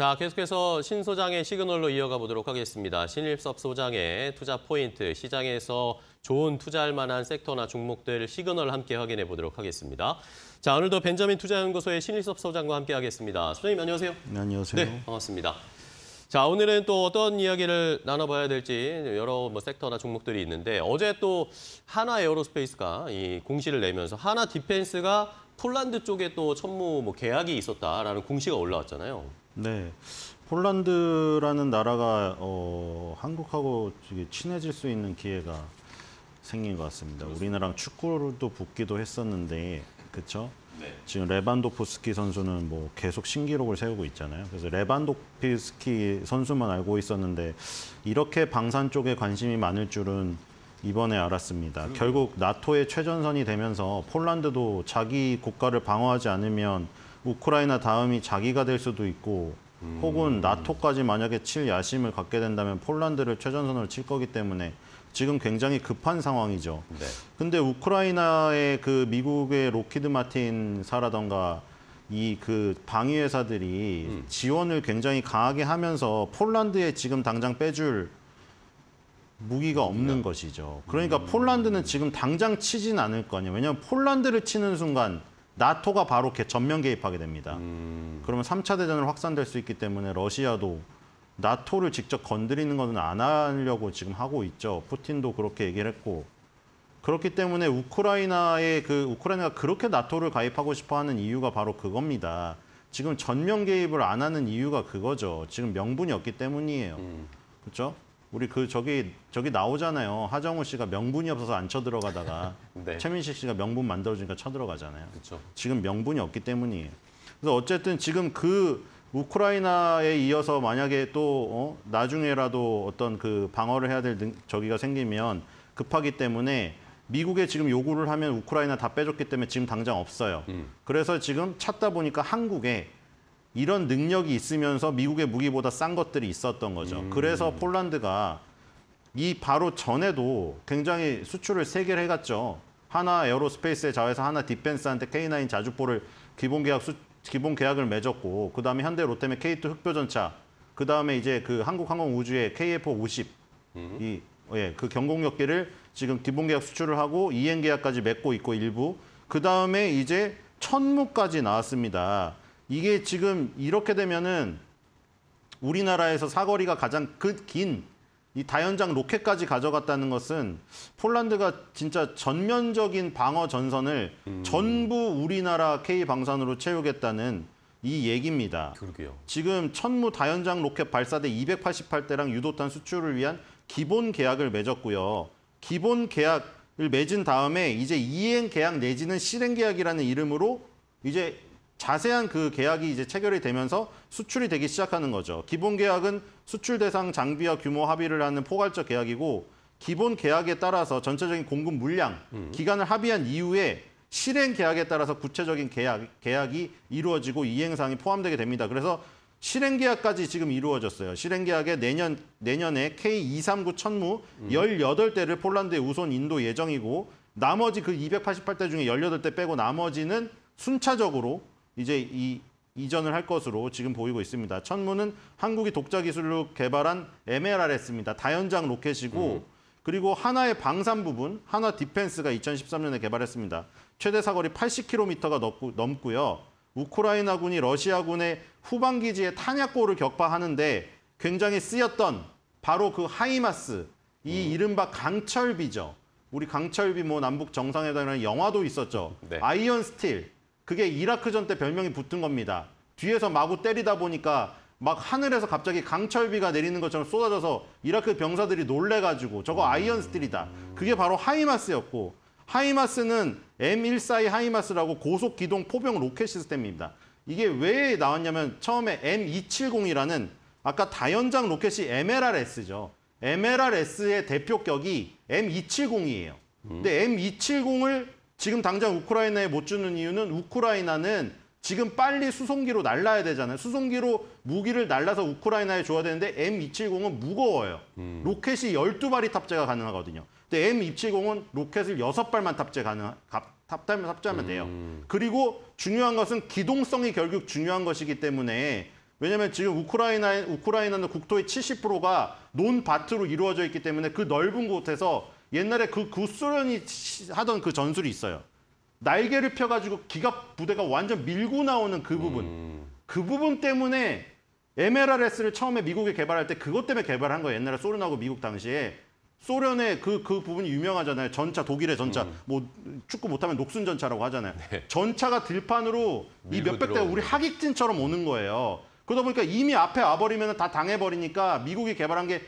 자, 계속해서 신 소장의 시그널로 이어가 보도록 하겠습니다. 신일섭 소장의 투자 포인트, 시장에서 좋은 투자할 만한 섹터나 종목들 시그널 함께 확인해 보도록 하겠습니다. 자, 오늘도 벤저민 투자연구소의 신일섭 소장과 함께 하겠습니다. 소장님 안녕하세요. 네, 안녕하세요. 네, 반갑습니다. 자, 오늘은 또 어떤 이야기를 나눠봐야 될지 여러 뭐 섹터나 종목들이 있는데 어제 또 하나 에어로스페이스가 이 공시를 내면서 하나 디펜스가 폴란드 쪽에 또 천무 뭐 계약이 있었다라는 공시가 올라왔잖아요. 네. 폴란드라는 나라가 어, 한국하고 친해질 수 있는 기회가 생긴 것 같습니다. 우리나라랑 축구도 붙기도 했었는데, 그렇죠? 네. 지금 레반도프스키 선수는 뭐 계속 신기록을 세우고 있잖아요. 그래서 레반도프스키 선수만 알고 있었는데 이렇게 방산 쪽에 관심이 많을 줄은 이번에 알았습니다. 결국 나토의 최전선이 되면서 폴란드도 자기 국가를 방어하지 않으면 우크라이나 다음이 자기가 될 수도 있고 음. 혹은 나토까지 만약에 칠 야심을 갖게 된다면 폴란드를 최전선으로 칠 거기 때문에 지금 굉장히 급한 상황이죠. 네. 근데 우크라이나의 그 미국의 로키드 마틴 사라던가 이 그 방위회사들이 음. 지원을 굉장히 강하게 하면서 폴란드에 지금 당장 빼줄 무기가 없는 음. 것이죠. 그러니까 폴란드는 지금 당장 치진 않을 거 아니에요. 왜냐하면 폴란드를 치는 순간 나토가 바로 전면 개입하게 됩니다. 음. 그러면 3차 대전을 확산될 수 있기 때문에 러시아도 나토를 직접 건드리는 것은 안 하려고 지금 하고 있죠. 푸틴도 그렇게 얘기를 했고 그렇기 때문에 우크라이나의 그 우크라이나가 그렇게 나토를 가입하고 싶어하는 이유가 바로 그겁니다. 지금 전면 개입을 안 하는 이유가 그거죠. 지금 명분이 없기 때문이에요. 음. 그렇죠? 우리 그 저기 저기 나오잖아요. 하정우 씨가 명분이 없어서 안 쳐들어가다가 네. 최민식 씨가 명분 만들어주니까 쳐들어가잖아요. 그쵸. 지금 명분이 없기 때문이에 그래서 어쨌든 지금 그 우크라이나에 이어서 만약에 또 어? 나중에라도 어떤 그 방어를 해야 될 능, 저기가 생기면 급하기 때문에 미국에 지금 요구를 하면 우크라이나 다 빼줬기 때문에 지금 당장 없어요. 음. 그래서 지금 찾다 보니까 한국에 이런 능력이 있으면서 미국의 무기보다 싼 것들이 있었던 거죠. 음. 그래서 폴란드가 이 바로 전에도 굉장히 수출을 세 개를 해갔죠. 하나 에어로스페이스에 자회사, 하나 디펜스한테 K9 자주포를 기본 계약 수, 기본 계약을 맺었고, 그 다음에 현대 로템의 K2 흑표전차, 그 다음에 이제 그 한국항공우주의 KF-50 음. 이 예, 그 경공격기를 지금 기본 계약 수출을 하고 이행 계약까지 맺고 있고 일부 그 다음에 이제 천무까지 나왔습니다. 이게 지금 이렇게 되면은 우리나라에서 사거리가 가장 그 긴이 다연장 로켓까지 가져갔다는 것은 폴란드가 진짜 전면적인 방어 전선을 음. 전부 우리나라 K 방산으로 채우겠다는 이 얘기입니다. 그러게요. 지금 천무 다연장 로켓 발사대 288대랑 유도탄 수출을 위한 기본 계약을 맺었고요. 기본 계약을 맺은 다음에 이제 이행 계약 내지는 실행 계약이라는 이름으로 이제 자세한 그 계약이 이제 체결이 되면서 수출이 되기 시작하는 거죠. 기본 계약은 수출 대상 장비와 규모 합의를 하는 포괄적 계약이고 기본 계약에 따라서 전체적인 공급 물량, 음. 기간을 합의한 이후에 실행 계약에 따라서 구체적인 계약, 계약이 이루어지고 이행사항이 포함되게 됩니다. 그래서 실행 계약까지 지금 이루어졌어요. 실행 계약에 내년 내년에 K239 천무 음. 18대를 폴란드에 우선 인도 예정이고 나머지 그 288대 중에 18대 빼고 나머지는 순차적으로 이제 이 이전을 할 것으로 지금 보이고 있습니다. 천문은 한국이 독자 기술로 개발한 MLRS입니다. 다연장 로켓이고 음. 그리고 하나의 방산 부분, 하나 디펜스가 2013년에 개발했습니다. 최대 사거리 80km가 넘고, 요 우크라이나군이 러시아군의 후방기지에 탄약고를 격파하는데 굉장히 쓰였던 바로 그 하이마스, 이 음. 이른바 강철비죠. 우리 강철비 뭐 남북 정상회담이라는 영화도 있었죠. 네. 아이언 스틸, 그게 이라크전 때 별명이 붙은 겁니다. 뒤에서 마구 때리다 보니까 막 하늘에서 갑자기 강철비가 내리는 것처럼 쏟아져서 이라크 병사들이 놀래가지고 저거 아이언 스틸이다. 그게 바로 하이마스였고 하이마스는 m 1 4의 하이마스라고 고속 기동 포병 로켓 시스템입니다. 이게 왜 나왔냐면 처음에 M270이라는 아까 다연장 로켓이 MLRS죠. MLRS의 대표격이 M270이에요. 근데 M270을 지금 당장 우크라이나에 못 주는 이유는 우크라이나는 지금 빨리 수송기로 날라야 되잖아요. 수송기로 무기를 날라서 우크라이나에 줘야 되는데 M270은 무거워요. 음. 로켓이 12발이 탑재가 가능하거든요. 근데 M270은 로켓을 6발만 탑재 가능 탑재하면 탑재하면 돼요. 음. 그리고 중요한 것은 기동성이 결국 중요한 것이기 때문에 왜냐하면 지금 우크라이나 우크라이나는 국토의 70%가 논밭으로 이루어져 있기 때문에 그 넓은 곳에서 옛날에 그 구소련이 하던 그 전술이 있어요. 날개를 펴가지고 기갑 부대가 완전 밀고 나오는 그 부분. 음. 그 부분 때문에 MLRS를 처음에 미국에 개발할 때 그것 때문에 개발한 거예요. 옛날에 소련하고 미국 당시에. 소련의 그, 그 부분이 유명하잖아요. 전차, 독일의 전차. 음. 뭐, 축구 못하면 녹슨 전차라고 하잖아요. 네. 전차가 들판으로 이 몇백 대 우리 하객진처럼 오는 거예요. 그러다 보니까 이미 앞에 와버리면 다 당해버리니까 미국이 개발한 게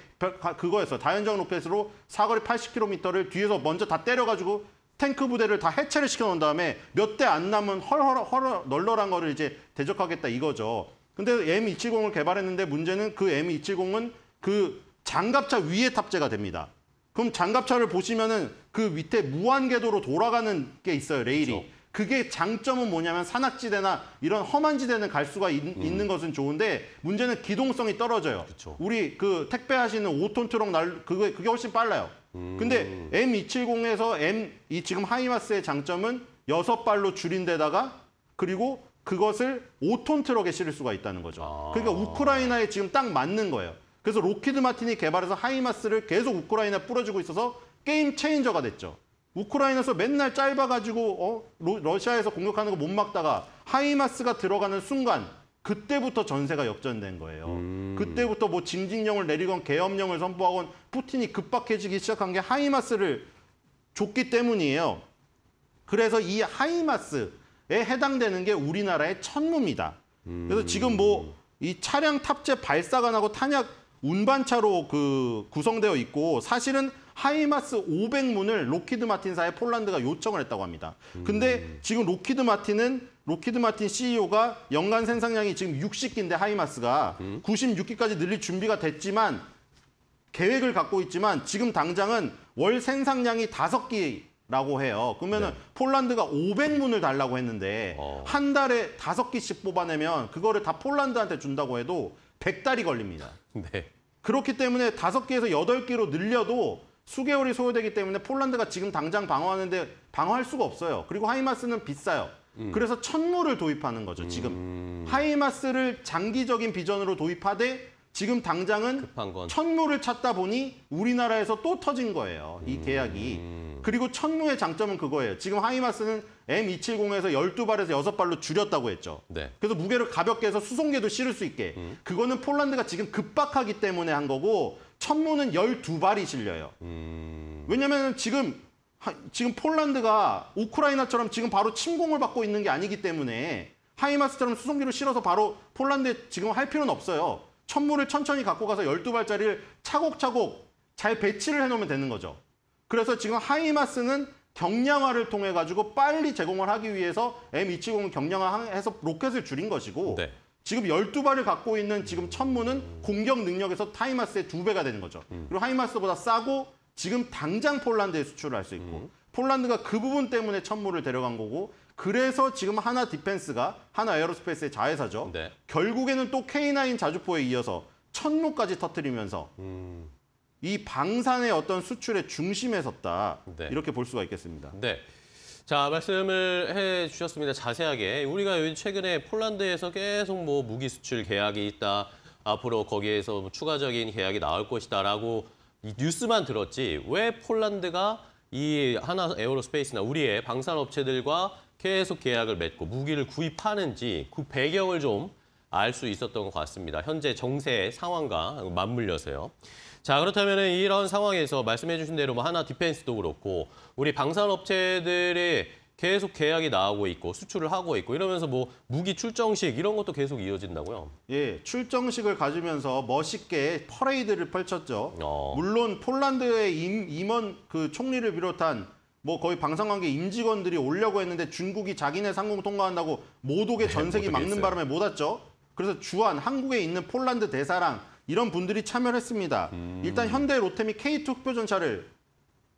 그거였어. 다연적 로켓으로 사거리 80km를 뒤에서 먼저 다 때려가지고 탱크 부대를 다 해체를 시켜놓은 다음에 몇 대 안 남은 헐헐 헐 널널한 거를 이제 대적하겠다 이거죠. 근데 M270을 개발했는데 문제는 그 M270은 그 장갑차 위에 탑재가 됩니다. 그럼 장갑차를 보시면은 그 밑에 무한궤도로 돌아가는 게 있어요 레일이. 그렇죠. 그게 장점은 뭐냐면 산악지대나 이런 험한 지대는 갈 수가 있, 음. 있는 것은 좋은데 문제는 기동성이 떨어져요. 그쵸. 우리 그 택배하시는 5톤 트럭 날 그게 그게 훨씬 빨라요. 음. 근데 M270에서 M 이 지금 하이마스의 장점은 여섯 발로 줄인 데다가 그리고 그것을 5톤 트럭에 실을 수가 있다는 거죠. 아. 그러니까 우크라이나에 지금 딱 맞는 거예요. 그래서 로키드 마틴이 개발해서 하이마스를 계속 우크라이나 뿌려주고 있어서 게임 체인저가 됐죠. 우크라이나에서 맨날 짧아가지고 어? 러시아에서 공격하는 거 못 막다가 하이마스가 들어가는 순간 그때부터 전세가 역전된 거예요. 음. 그때부터 뭐 징징령을 내리건 계엄령을 선포하건 푸틴이 급박해지기 시작한 게 하이마스를 줬기 때문이에요. 그래서 이 하이마스에 해당되는 게 우리나라의 천무입니다. 음. 그래서 지금 뭐 이 차량 탑재 발사관하고 탄약 운반차로 그 구성되어 있고 사실은 하이마스 500문을 로키드 마틴사에 폴란드가 요청을 했다고 합니다. 근데 음. 지금 로키드 마틴은 로키드 마틴 CEO가 연간 생산량이 지금 60기인데 하이마스가 96기까지 음. 늘릴 준비가 됐지만 계획을 갖고 있지만 지금 당장은 월 생산량이 5기 라고 해요. 그러면은 네. 폴란드가 500문을 달라고 했는데 어. 한 달에 다섯 개씩 뽑아내면 그거를 다 폴란드한테 준다고 해도 100달이 걸립니다. 네. 그렇기 때문에 다섯 개에서 여덟 개로 늘려도 수개월이 소요되기 때문에 폴란드가 지금 당장 방어하는데 방어할 수가 없어요. 그리고 하이마스는 비싸요. 음. 그래서 천무를 도입하는 거죠. 지금 음. 하이마스를 장기적인 비전으로 도입하되 지금 당장은 천무를 찾다 보니 우리나라에서 또 터진 거예요. 이 음. 계약이. 그리고 천무의 장점은 그거예요. 지금 하이마스는 M270에서 12발에서 6발로 줄였다고 했죠. 네. 그래서 무게를 가볍게 해서 수송계도 실을 수 있게. 음. 그거는 폴란드가 지금 급박하기 때문에 한 거고 천문은 12발이 실려요. 음... 왜냐면 지금 지금 폴란드가 우크라이나처럼 지금 바로 침공을 받고 있는 게 아니기 때문에 하이마스처럼 수송기를 실어서 바로 폴란드에 지금 할 필요는 없어요. 천물을 천천히 갖고 가서 12발짜리를 차곡차곡 잘 배치를 해놓으면 되는 거죠. 그래서 지금 하이마스는 경량화를 통해 가지고 빨리 제공을 하기 위해서 M270 경량화해서 로켓을 줄인 것이고 네. 지금 12발을 갖고 있는 지금 천문은 공격 능력에서 타이마스의 두배가 되는 거죠. 음. 그리고 하이마스보다 싸고 지금 당장 폴란드에 수출을 할 수 있고 음. 폴란드가 그 부분 때문에 천문을 데려간 거고 그래서 지금 하나 디펜스가 하나 에어로스페이스의 자회사죠. 네. 결국에는 또 K9 자주포에 이어서 천무까지 터뜨리면서 음. 이 방산의 어떤 수출의 중심에 섰다. 네. 이렇게 볼 수가 있겠습니다. 네. 자 말씀을 해주셨습니다. 자세하게 우리가 최근에 폴란드에서 계속 뭐 무기 수출 계약이 있다. 앞으로 거기에서 뭐 추가적인 계약이 나올 것이다라고 뉴스만 들었지 왜 폴란드가 이 하나 에어로스페이스나 우리의 방산업체들과 계속 계약을 맺고 무기를 구입하는지 그 배경을 좀 알 수 있었던 것 같습니다. 현재 정세 상황과 맞물려서요. 자 그렇다면 이런 상황에서 말씀해 주신 대로 뭐 하나 디펜스도 그렇고 우리 방산업체들이 계속 계약이 나오고 있고 수출을 하고 있고 이러면서 뭐 무기 출정식 이런 것도 계속 이어진다고요? 예, 출정식을 가지면서 멋있게 퍼레이드를 펼쳤죠. 어. 물론 폴란드의 임, 임원 그 총리를 비롯한 뭐 거의 방산관계 임직원들이 오려고 했는데 중국이 자기네 상공 통과한다고 모독의 네, 전세기 네, 막는 바람에 못 왔죠. 그래서 주한 한국에 있는 폴란드 대사랑 이런 분들이 참여를 했습니다. 음. 일단 현대 로템이 K2 흑표전차를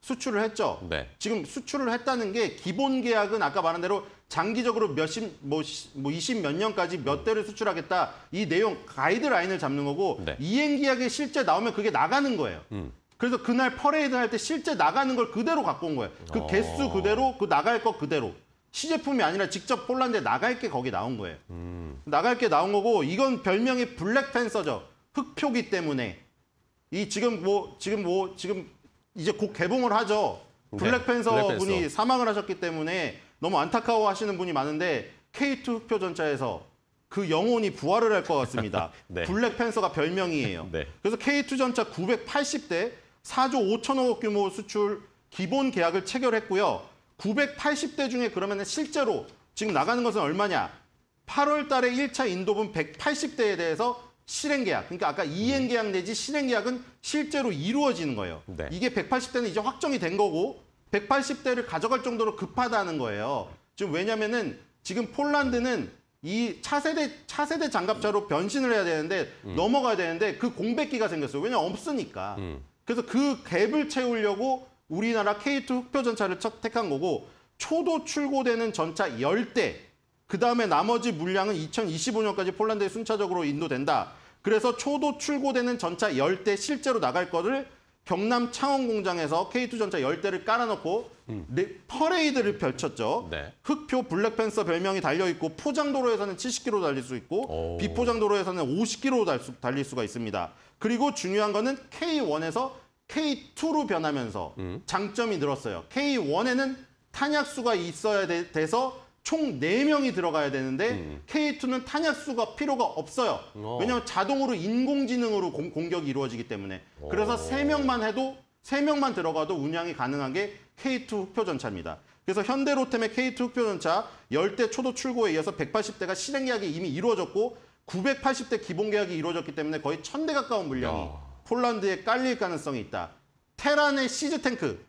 수출을 했죠. 네. 지금 수출을 했다는 게 기본 계약은 아까 말한 대로 장기적으로 몇십 뭐, 뭐20몇 년까지 몇 대를 수출하겠다. 이 내용 가이드라인을 잡는 거고 네. 이행 계약이 실제 나오면 그게 나가는 거예요. 음. 그래서 그날 퍼레이드 할 때 실제 나가는 걸 그대로 갖고 온 거예요. 그 어... 개수 그대로, 그 나갈 것 그대로. 시제품이 아니라 직접 폴란드에 나갈 게 거기 나온 거예요. 음. 나갈 게 나온 거고 이건 별명이 블랙팬서죠. 흑표기 때문에 이 지금 뭐 지금 뭐 지금 이제 곧 개봉을 하죠. 네, 블랙팬서, 블랙팬서 분이 사망을 하셨기 때문에 너무 안타까워 하시는 분이 많은데 K2 흑표 전차에서 그 영혼이 부활을 할 것 같습니다. 네. 블랙팬서가 별명이에요. 네. 그래서 K2 전차 980대 4조 5천억 규모 수출 기본 계약을 체결했고요. 980대 중에 그러면 실제로 지금 나가는 것은 얼마냐? 8월 달에 1차 인도분 180대에 대해서 실행계약. 그러니까 아까 이행계약 내지 실행계약은 실제로 이루어지는 거예요. 네. 이게 180대는 이제 확정이 된 거고 180대를 가져갈 정도로 급하다는 거예요. 지금 왜냐면은 지금 폴란드는 이 차세대 차세대 장갑차로 변신을 해야 되는데 음. 넘어가야 되는데 그 공백기가 생겼어요. 왜냐 없으니까. 음. 그래서 그 갭을 채우려고 우리나라 K2 흑표 전차를 선택한 거고 초도 출고되는 전차 1 0대 그 다음에 나머지 물량은 2025년까지 폴란드에 순차적으로 인도된다. 그래서 초도 출고되는 전차 10대 실제로 나갈 거를 경남 창원 공장에서 K2 전차 10대를 깔아놓고 음. 네, 퍼레이드를 펼쳤죠. 네. 흑표 블랙팬서 별명이 달려있고 포장도로에서는 70km 달릴 수 있고 오. 비포장도로에서는 50km 달릴 수가 있습니다. 그리고 중요한 거는 K1에서 K2로 변하면서 음. 장점이 늘었어요. K1에는 탄약수가 있어야 돼, 돼서 총4명이 들어가야 되는데 음. K2는 탄약수가 필요가 없어요. 어. 왜냐하면 자동으로 인공지능으로 공, 격이 이루어지기 때문에. 어. 그래서 3명만 해도 3명만 들어가도 운양이 가능한 게 K2 흑표전차입니다. 그래서 현대로템의 K2 흑표전차 1 0대 초도 출고에 이어서 180대가 실행 계약이 이미 이루어졌고 980대 기본 계약이 이루어졌기 때문에 거의 1 0 0 0대 가까운 물량이 야. 폴란드에 깔릴 가능성이 있다. 테란의 시즈 탱크.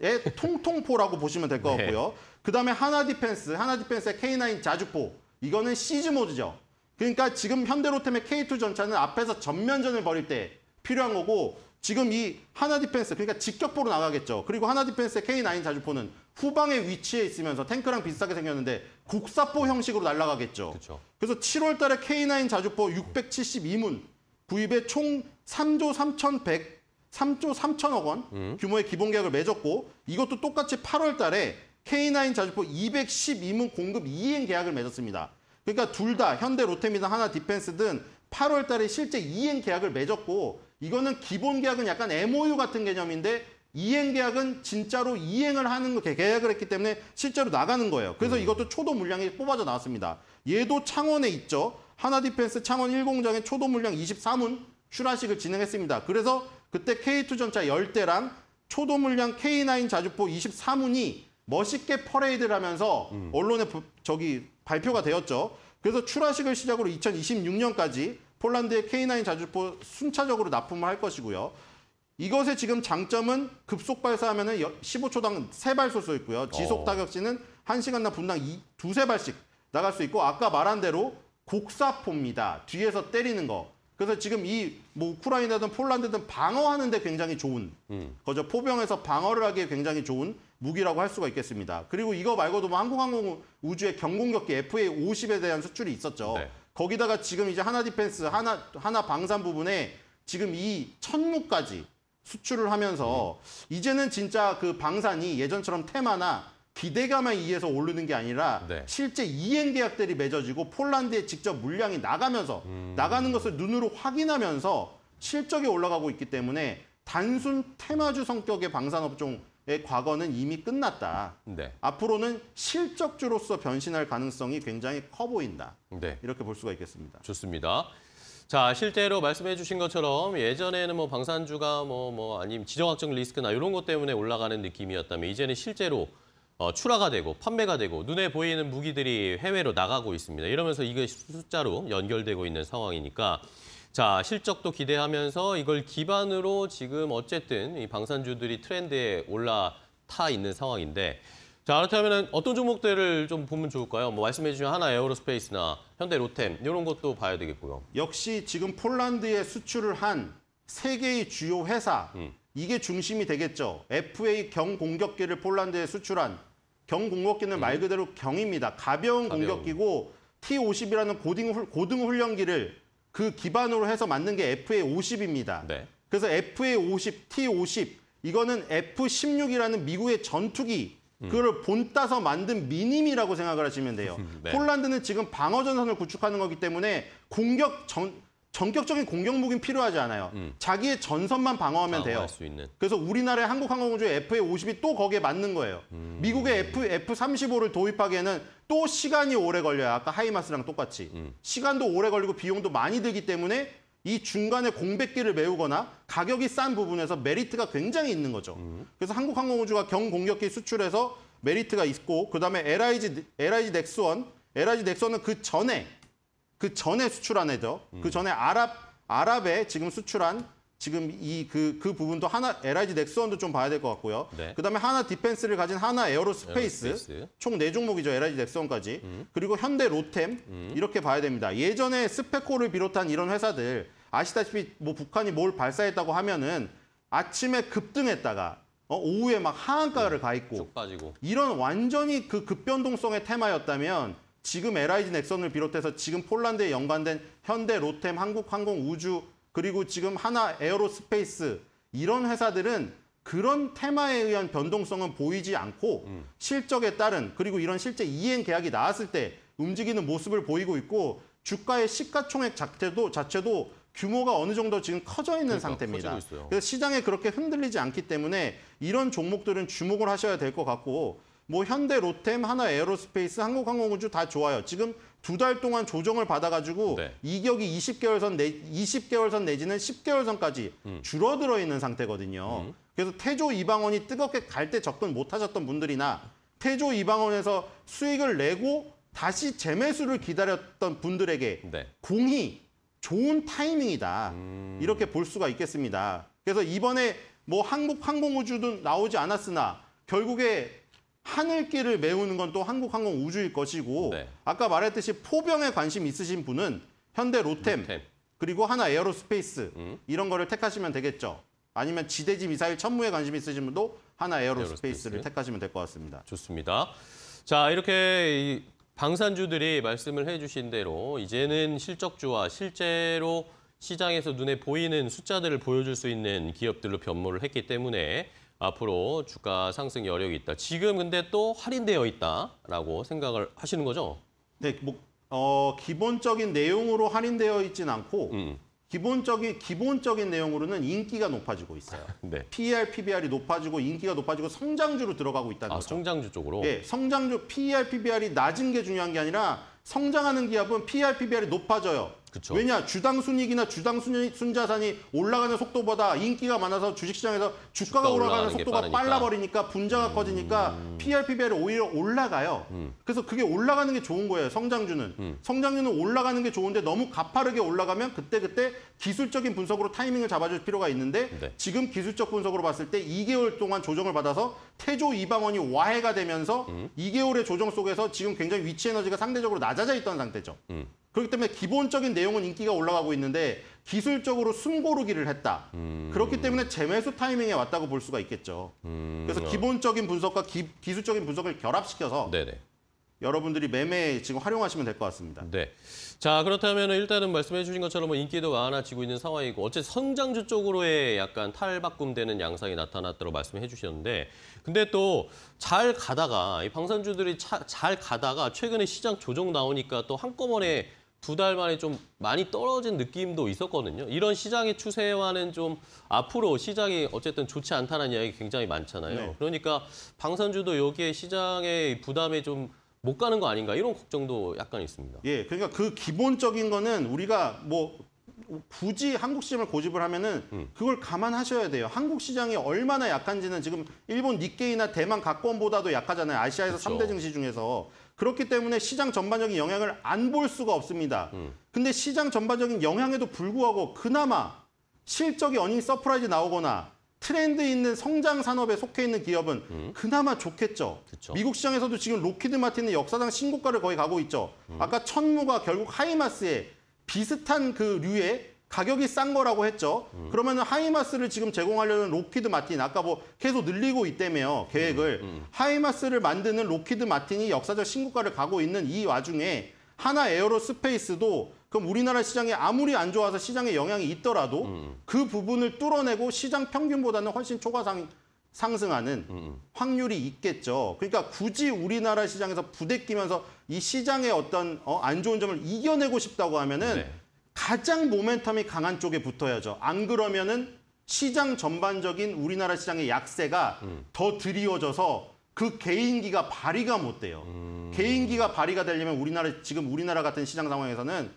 의 통통포라고 보시면 될것 네. 같고요. 네. 그 다음에 하나 디펜스, 하나 디펜스의 K9 자주포. 이거는 시즈 모드죠. 그러니까 지금 현대로템의 K2 전차는 앞에서 전면전을 벌일 때 필요한 거고 지금 이 하나 디펜스, 그러니까 직격포로 나가겠죠. 그리고 하나 디펜스의 K9 자주포는 후방에 위치해 있으면서 탱크랑 비슷하게 생겼는데 국사포 형식으로 날아가겠죠. 그쵸. 그래서 7월 달에 K9 자주포 672문 구입에 총 3조 3,100 3조 3천억 원 음. 규모의 기본 계약을 맺었고 이것도 똑같이 8월 달에 K9 자주포 212문 공급 2행 계약을 맺었습니다. 그러니까 둘 다 현대 로템이든 하나 디펜스든 8월 달에 실제 2행 계약을 맺었고 이거는 기본 계약은 약간 MOU 같은 개념인데 이행 계약은 진짜로 이행을 하는 거 계약을 했기 때문에 실제로 나가는 거예요. 그래서 음. 이것도 초도 물량이 뽑아져 나왔습니다. 얘도 창원에 있죠. 하나 디펜스 창원 1공장에 초도 물량 2 4문 출하식을 진행했습니다. 그래서 그때 K2 전차 10대랑 초도 물량 K9 자주포 2 4문이 멋있게 퍼레이드를 하면서 음. 언론에 저기 발표가 되었죠. 그래서 출하식을 시작으로 2026년까지 폴란드의 K9 자주포 순차적으로 납품을 할 것이고요. 이것의 지금 장점은 급속 발사하면 은 15초당 3발쏠 수 있고요. 지속 어. 타격시는 1시간나 분당 2, 2, 3발씩 나갈 수 있고 아까 말한 대로 곡사포입니다. 뒤에서 때리는 거. 그래서 지금 이 뭐 우크라이나든 폴란드든 방어하는 데 굉장히 좋은 음. 거죠. 포병에서 방어를 하기에 굉장히 좋은 무기라고 할 수가 있겠습니다. 그리고 이거 말고도 뭐한국항공 우주의 경공격기 FA-50에 대한 수출이 있었죠. 네. 거기다가 지금 이제 하나 디펜스, 하나 하나 방산 부분에 지금 이 천무까지 수출을 하면서 음. 이제는 진짜 그 방산이 예전처럼 테마나 기대감에 의해서 오르는 게 아니라 네. 실제 이행 계약들이 맺어지고 폴란드에 직접 물량이 나가면서 음... 나가는 것을 눈으로 확인하면서 실적이 올라가고 있기 때문에 단순 테마주 성격의 방산업종 의 과거는 이미 끝났다. 네. 앞으로는 실적주로서 변신할 가능성이 굉장히 커 보인다. 네. 이렇게 볼 수가 있겠습니다. 좋습니다. 자, 실제로 말씀해 주신 것처럼 예전에는 뭐 방산주가 뭐, 뭐, 아니면 지정학적 리스크나 이런 것 때문에 올라가는 느낌이었다면 이제는 실제로 어, 출하가 되고 판매가 되고 눈에 보이는 무기들이 해외로 나가고 있습니다. 이러면서 이게 숫자로 연결되고 있는 상황이니까 자 실적도 기대하면서 이걸 기반으로 지금 어쨌든 이 방산주들이 트렌드에 올라타 있는 상황인데 자 그렇다면 어떤 종목들을 좀 보면 좋을까요? 뭐 말씀해 주신 하나 에어로스페이스나 현대 로템 이런 것도 봐야 되겠고요. 역시 지금 폴란드에 수출을 한 세 개의 주요 회사 음. 이게 중심이 되겠죠. FA 경공격기를 폴란드에 수출한 경 공격기는 음. 말 네. 그대로 경입니다. 가벼운, 가벼운. 공격기고 T50이라는 고등, 훈련기를 그 기반으로 해서 만든 게 FA50입니다. 네. 그래서 FA50, T50 이거는 F16이라는 미국의 전투기 그거를 음. 본따서 만든 미님이라고 생각을 하시면 돼요. 네. 폴란드는 지금 방어 전선을 구축하는 거기 때문에 공격 전 전격적인 공격 무기는 필요하지 않아요. 음. 자기의 전선만 방어하면 돼요. 그래서 우리나라의 한국항공우주의 FA50이 또 거기에 맞는 거예요. 음. 미국의 F, F35를 도입하기에는 또 시간이 오래 걸려요. 아까 하이마스랑 똑같이. 음. 시간도 오래 걸리고 비용도 많이 들기 때문에 이 중간에 공백기를 메우거나 가격이 싼 부분에서 메리트가 굉장히 있는 거죠. 음. 그래서 한국항공우주가 경공격기 수출해서 메리트가 있고 그다음에 LIG, LIG 넥스원, LIG 넥스원은 그 전에 그 전에 수출한 애죠. 그 음. 그 전에 아랍 아랍에 지금 수출한 지금 이 그그 그 부분도 하나 LIG 넥스원도 좀 봐야 될 것 같고요. 네. 그다음에 하나 디펜스를 가진 하나 에어로스페이스, 에어로스페이스. 총네 종목이죠 LIG 넥스원까지 음. 그리고 현대 로템 음. 이렇게 봐야 됩니다. 예전에 스펙코를 비롯한 이런 회사들 아시다시피 뭐 북한이 뭘 발사했다고 하면은 아침에 급등했다가 어, 오후에 막 하한가를 네. 가 있고 이런 완전히 그 급변동성의 테마였다면 지금 LIG 넥선을 비롯해서 지금 폴란드에 연관된 현대, 로템, 한국항공우주 그리고 지금 하나 에어로스페이스 이런 회사들은 그런 테마에 의한 변동성은 보이지 않고 음. 실적에 따른 그리고 이런 실제 이행 계약이 나왔을 때 움직이는 모습을 보이고 있고 주가의 시가총액 자체도 자체도 규모가 어느 정도 지금 커져 있는 그러니까, 상태입니다. 그래서 시장에 그렇게 흔들리지 않기 때문에 이런 종목들은 주목을 하셔야 될 것 같고 뭐 현대, 로템, 하나 에어로스페이스, 한국항공우주 다 좋아요. 지금 두 달 동안 조정을 받아가지고 네. 이격이 20개월선 내 20개월선 내지는 10개월선까지 음. 줄어들어 있는 상태거든요. 음. 그래서 태조 이방원이 뜨겁게 갈 때 접근 못하셨던 분들이나 태조 이방원에서 수익을 내고 다시 재매수를 기다렸던 분들에게 네. 공이 좋은 타이밍이다 음. 이렇게 볼 수가 있겠습니다. 그래서 이번에 뭐 한국 항공우주도 나오지 않았으나 결국에 하늘길을 메우는 건 또 한국항공 우주일 것이고 네. 아까 말했듯이 포병에 관심 있으신 분은 현대 로템, 로템. 그리고 하나 에어로스페이스 음. 이런 거를 택하시면 되겠죠. 아니면 지대지 미사일 천무에 관심 있으신 분도 하나 에어로스페이스를 에어로스페이스. 택하시면 될 것 같습니다. 좋습니다. 자 이렇게 이 방산주들이 말씀을 해주신 대로 이제는 실적주와 실제로 시장에서 눈에 보이는 숫자들을 보여줄 수 있는 기업들로 변모를 했기 때문에 앞으로 주가 상승 여력이 있다. 지금 근데 또 할인되어 있다라고 생각을 하시는 거죠? 네, 뭐 어, 기본적인 내용으로 할인되어 있진 않고 음. 기본적인 기본적인 내용으로는 인기가 높아지고 있어요. 네. PER, PBR이 높아지고 인기가 높아지고 성장주로 들어가고 있다는 아, 거죠. 성장주 쪽으로. 네, 성장주 PER, PBR이 낮은 게 중요한 게 아니라 성장하는 기업은 PER, PBR이 높아져요. 그쵸. 왜냐 주당 순이익이나 주당 순, 자산이 올라가는 속도보다 인기가 많아서 주식시장에서 주가가, 주가 올라가는 속도가 빨라 버리니까 분자가 음... 커지니까 PR, PBR이 오히려 올라가요. 음. 그래서 그게 올라가는 게 좋은 거예요. 성장주는 음. 성장주는 올라가는 게 좋은데 너무 가파르게 올라가면 그때 그때 기술적인 분석으로 타이밍을 잡아줄 필요가 있는데 네. 지금 기술적 분석으로 봤을 때 2개월 동안 조정을 받아서 태조 이방원이 와해가 되면서 2개월의 음. 조정 속에서 지금 굉장히 위치 에너지가 상대적으로 낮아져 있던 상태죠. 음. 그렇기 때문에 기본적인 내용은 인기가 올라가고 있는데 기술적으로 숨고르기를 했다. 음. 그렇기 때문에 재매수 타이밍에 왔다고 볼 수가 있겠죠. 음. 그래서 기본적인 분석과 기, 술적인 분석을 결합시켜서 네네. 네. 여러분들이 매매 지금 활용하시면 될 것 같습니다. 네. 자 그렇다면 일단은 말씀해 주신 것처럼 뭐 인기도 많아지고 있는 상황이고 어째 성장주 쪽으로의 약간 탈바꿈되는 양상이 나타났다고 말씀해 주셨는데 근데 또 잘 가다가 이 방산주들이 차, 잘 가다가 최근에 시장 조정 나오니까 또 한꺼번에 두달 만에 좀 많이 떨어진 느낌도 있었거든요. 이런 시장의 추세와는 좀 앞으로 시장이 어쨌든 좋지 않다는 이야기 굉장히 많잖아요. 네. 그러니까 방산주도 여기에 시장의 부담에 좀 못 가는 거 아닌가 이런 걱정도 약간 있습니다. 예, 그러니까 그 기본적인 거는 우리가 뭐 굳이 한국 시장을 고집을 하면은 음. 그걸 감안하셔야 돼요. 한국 시장이 얼마나 약한지는 지금 일본 니케이나 대만 가권보다도 약하잖아요. 아시아에서 삼대 그렇죠. 증시 중에서. 그렇기 때문에 시장 전반적인 영향을 안 볼 수가 없습니다. 음. 근데 시장 전반적인 영향에도 불구하고 그나마 실적이 어닝 서프라이즈 나오거나 트렌드 있는 성장 산업에 속해 있는 기업은 음. 그나마 좋겠죠. 그쵸. 미국 시장에서도 지금 로키드 마틴은 역사상 신고가를 거의 가고 있죠. 음. 아까 천무가 결국 하이마스에 비슷한 그 류의 가격이 싼 거라고 했죠. 음. 그러면 하이마스를 지금 제공하려는 로키드 마틴 아까 뭐 계속 늘리고 있다며요. 계획을. 음, 음. 하이마스를 만드는 로키드 마틴이 역사적 신고가를 가고 있는 이 와중에 하나 에어로스페이스도 그럼 우리나라 시장에 아무리 안 좋아서 시장에 영향이 있더라도 음. 그 부분을 뚫어내고 시장 평균보다는 훨씬 초과상 상승하는 음, 음. 확률이 있겠죠. 그러니까 굳이 우리나라 시장에서 부대끼면서 이 시장의 어떤 어, 안 좋은 점을 이겨내고 싶다고 하면은 네. 가장 모멘텀이 강한 쪽에 붙어야죠. 안 그러면은 시장 전반적인 우리나라 시장의 약세가 음. 더 드리워져서 그 개인기가 발휘가 못 돼요. 음. 개인기가 발휘가 되려면 우리나라 지금 우리나라 같은 시장 상황에서는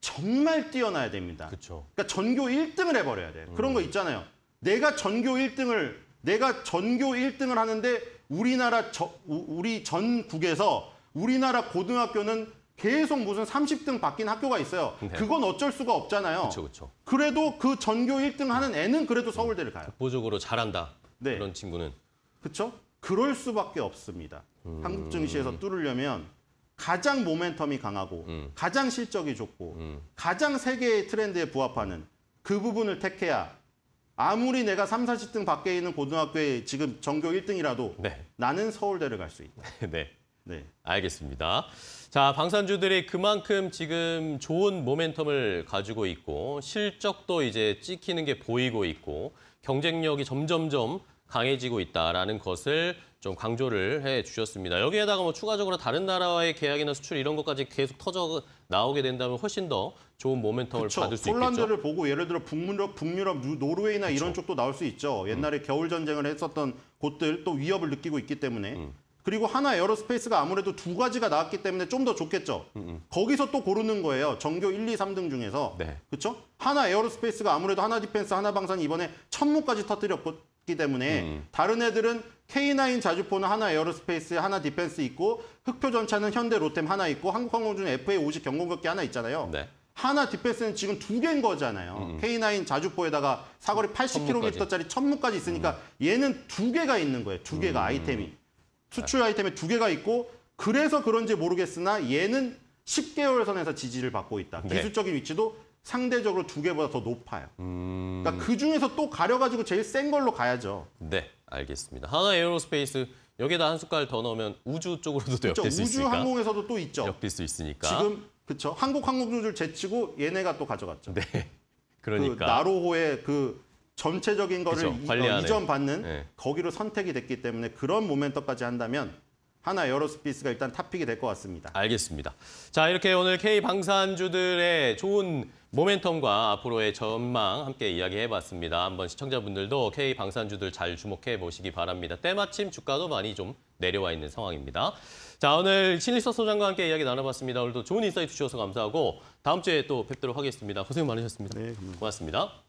정말 뛰어나야 됩니다. 그쵸. 그러니까 전교 1등을 해버려야 돼요. 그런 거 음. 있잖아요. 내가 전교 1등을 내가 전교 1등을 하는데 우리나라 저, 우리 전국에서 우리나라 고등학교는 계속 무슨 30등 바뀐 학교가 있어요. 네. 그건 어쩔 수가 없잖아요. 그쵸, 그쵸. 그래도 그 전교 1등 하는 애는 그래도 서울대를 가요. 보적으로 잘한다. 네. 그런 친구는. 그렇죠? 그럴 수밖에 없습니다. 음... 한국 증시에서 뚫으려면 가장 모멘텀이 강하고 음. 가장 실적이 좋고 음. 가장 세계의 트렌드에 부합하는 그 부분을 택해야 아무리 내가 3, 40등 밖에 있는 고등학교에 지금 전교 1등이라도 네. 나는 서울대를 갈 수 있다. 네. 네. 알겠습니다. 자, 방산주들이 그만큼 지금 좋은 모멘텀을 가지고 있고 실적도 이제 찍히는 게 보이고 있고 경쟁력이 점점점 강해지고 있다라는 것을 좀 강조를 해 주셨습니다. 여기에다가 뭐 추가적으로 다른 나라와의 계약이나 수출 이런 것까지 계속 터져 나오게 된다면 훨씬 더 좋은 모멘텀을 그쵸. 받을 수 폴란드를 있겠죠. 폴란드를 보고 예를 들어 북유럽, 북유럽 노르웨이나 그쵸. 이런 쪽도 나올 수 있죠. 옛날에 음. 겨울 전쟁을 했었던 곳들 또 위협을 느끼고 있기 때문에. 음. 그리고 하나 에어로스페이스가 아무래도 두 가지가 나왔기 때문에 좀 더 좋겠죠. 음음. 음. 거기서 또 고르는 거예요. 전교 1, 2, 3등 중에서. 네. 그렇죠? 하나 에어로스페이스가 아무래도 하나 디펜스, 하나 방산이 이번에 천무까지 터뜨렸기 때문에 음. 음. 다른 애들은 K9 자주포는 하나 에어로스페이스, 하나 디펜스 있고 흑표 전차는 현대 로템 하나 있고 한국항공주는 FA50 경공격기 하나 있잖아요. 네. 하나 뒷패스는 지금 두 개인 거잖아요. 음. 음. K9 자주포에다가 사거리 80km짜리 천무까지 있으니까 음, 음. 얘는 두 개가 있는 거예요. 두 개가 아이템이. 수출 아. 아이템에 두 개가 있고 그래서 그런지 모르겠으나 얘는 10개월 선에서 지지를 받고 있다. 네. 기술적인 위치도 상대적으로 두 개보다 더 높아요. 음... 그러니까 그 중에서 또 가려가지고 제일 센 걸로 가야죠. 네, 알겠습니다. 하나 에어로스페이스 여기에다 한 숟갈 더 넣으면 우주 쪽으로도 그렇죠. 역될 수 우주 있으니까. 우주 항공에서도 또 있죠. 역될 수 있으니까. 지금 그렇죠. 한국 항공주를 제치고 얘네가 또 가져갔죠. 네. 그 그러니까 그 나로호의 그 전체적인 거를 그렇 이, 어, 전 받는 네. 거기로 선택이 됐기 때문에 그런 모멘터까지 한다면 하나 에어로스피스가 일단 탑픽이 될 것 같습니다. 알겠습니다. 자 이렇게 오늘 K 방산주들의 좋은 모멘텀과 앞으로의 전망 함께 이야기해봤습니다. 한번 시청자분들도 K 방산주들 잘 주목해 보시기 바랍니다. 때마침 주가도 많이 좀 내려와 있는 상황입니다. 자, 오늘 신일서 소장과 함께 이야기 나눠봤습니다. 오늘도 좋은 인사이트 주셔서 감사하고 다음 주에 또 뵙도록 하겠습니다. 고생 많으셨습니다. 네, 감사합니다. 고맙습니다.